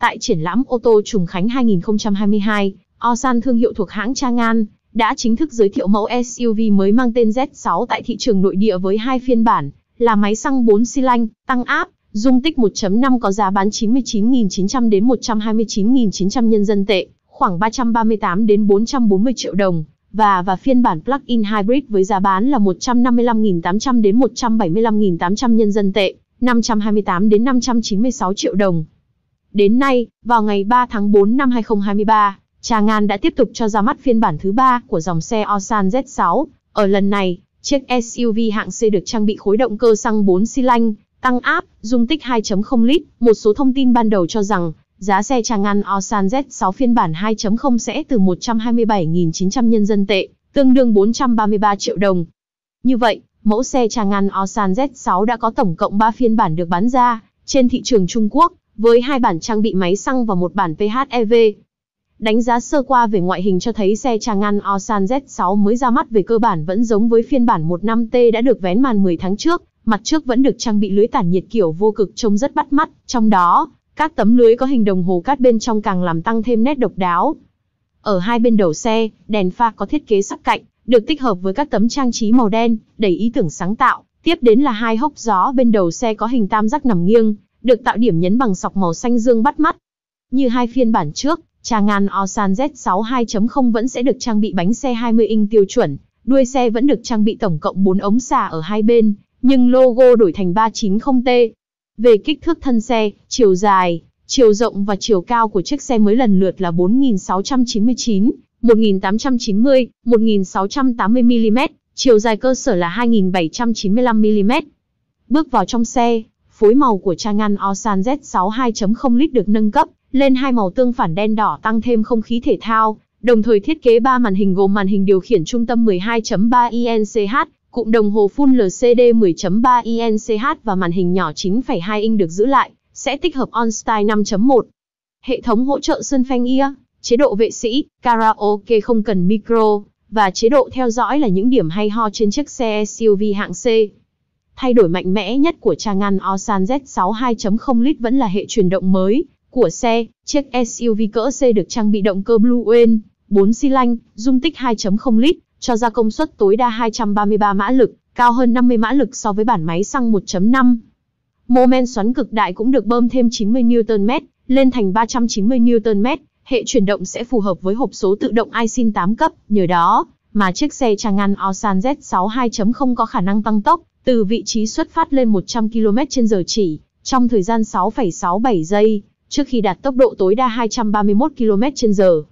Tại triển lãm ô tô Trùng Khánh 2022, Osan thương hiệu thuộc hãng Changan đã chính thức giới thiệu mẫu SUV mới mang tên Z6 tại thị trường nội địa với hai phiên bản, là máy xăng 4 xi lanh, tăng áp, dung tích 1.5 có giá bán 99.900 đến 129.900 nhân dân tệ, khoảng 338 đến 440 triệu đồng và và phiên bản plug-in hybrid với giá bán là 155.800 đến 175.800 nhân dân tệ, 528 đến 596 triệu đồng. Đến nay, vào ngày 3 tháng 4 năm 2023, Trà Ngàn đã tiếp tục cho ra mắt phiên bản thứ ba của dòng xe Osan Z6. Ở lần này, chiếc SUV hạng C được trang bị khối động cơ xăng 4 xi lanh, tăng áp, dung tích 2.0 lít. Một số thông tin ban đầu cho rằng, Giá xe Chang'an Osan Z6 phiên bản 2.0 sẽ từ 127.900 nhân dân tệ, tương đương 433 triệu đồng. Như vậy, mẫu xe Chang'an Osan Z6 đã có tổng cộng 3 phiên bản được bán ra trên thị trường Trung Quốc, với hai bản trang bị máy xăng và một bản PHEV. Đánh giá sơ qua về ngoại hình cho thấy xe Chang'an Osan Z6 mới ra mắt về cơ bản vẫn giống với phiên bản 1.5T đã được vén màn 10 tháng trước, mặt trước vẫn được trang bị lưới tản nhiệt kiểu vô cực trông rất bắt mắt, trong đó các tấm lưới có hình đồng hồ cát bên trong càng làm tăng thêm nét độc đáo. Ở hai bên đầu xe, đèn pha có thiết kế sắc cạnh, được tích hợp với các tấm trang trí màu đen, đầy ý tưởng sáng tạo. Tiếp đến là hai hốc gió bên đầu xe có hình tam giác nằm nghiêng, được tạo điểm nhấn bằng sọc màu xanh dương bắt mắt. Như hai phiên bản trước, Changan Osan Z6 2.0 vẫn sẽ được trang bị bánh xe 20 inch tiêu chuẩn, đuôi xe vẫn được trang bị tổng cộng 4 ống xả ở hai bên, nhưng logo đổi thành 390T. Về kích thước thân xe, chiều dài, chiều rộng và chiều cao của chiếc xe mới lần lượt là 4.699, 1.890, 1.680mm, chiều dài cơ sở là 2.795mm. Bước vào trong xe, phối màu của trang ngăn Osan Z6 2.0 lít được nâng cấp, lên hai màu tương phản đen đỏ tăng thêm không khí thể thao, đồng thời thiết kế ba màn hình gồm màn hình điều khiển trung tâm 12.3 INCH, Cụm đồng hồ Full LCD 10.3 INCH và màn hình nhỏ 9.2 inch được giữ lại, sẽ tích hợp OnStyle 5.1. Hệ thống hỗ trợ sơn phanh ear, chế độ vệ sĩ, karaoke không cần micro, và chế độ theo dõi là những điểm hay ho trên chiếc xe SUV hạng C. Thay đổi mạnh mẽ nhất của Changan Osan Z6 2.0 lít vẫn là hệ truyền động mới của xe. Chiếc SUV cỡ C được trang bị động cơ Blue Wind, 4 xi lanh, dung tích 2.0 lít cho ra công suất tối đa 233 mã lực, cao hơn 50 mã lực so với bản máy xăng 1.5. Mô men xoắn cực đại cũng được bơm thêm 90 Nm, lên thành 390 Nm, hệ chuyển động sẽ phù hợp với hộp số tự động iSin 8 cấp, nhờ đó mà chiếc xe Chang'an Osan Z6 2.0 có khả năng tăng tốc từ vị trí xuất phát lên 100 km/h chỉ trong thời gian 6,67 giây, trước khi đạt tốc độ tối đa 231 km/h.